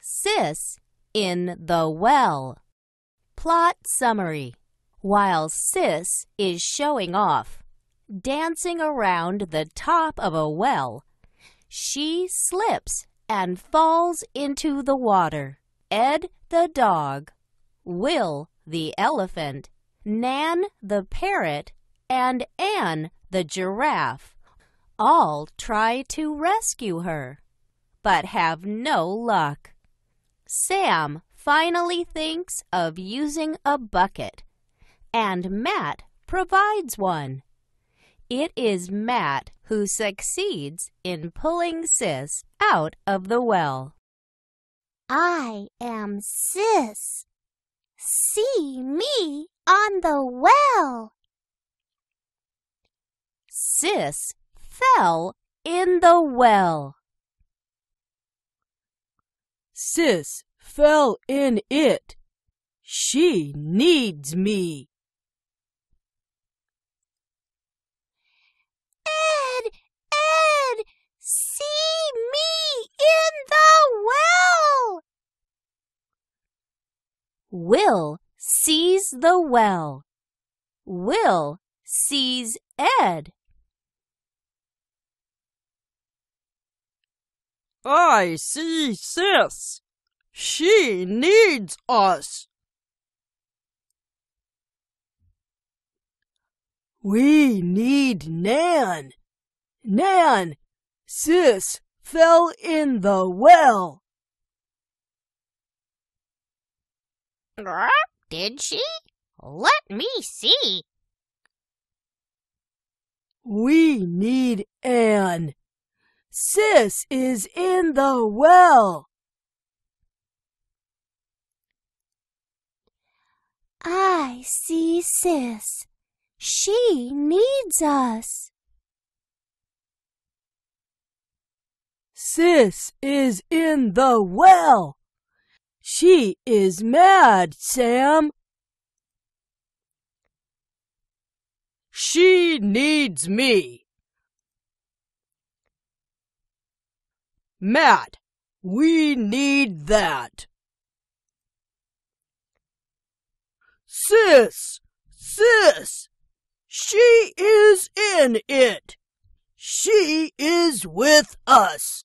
Sis in the well. Plot summary. While Sis is showing off, dancing around the top of a well, she slips and falls into the water. Ed the dog, Will the elephant, Nan the parrot, and Anne the giraffe all try to rescue her but have no luck. Sam finally thinks of using a bucket, and Matt provides one. It is Matt who succeeds in pulling Sis out of the well. I am Sis. See me on the well. Sis fell in the well. Sis fell in it. She needs me. Ed, Ed, see me in the well. Will sees the well. Will sees Ed. I see Sis. She needs us. We need Nan. Nan, Sis fell in the well. Did she? Let me see. We need Anne. Sis is in the well. I see Sis. She needs us. Sis is in the well. She is mad, Sam. She needs me. Matt, we need that. Sis, sis, she is in it. She is with us.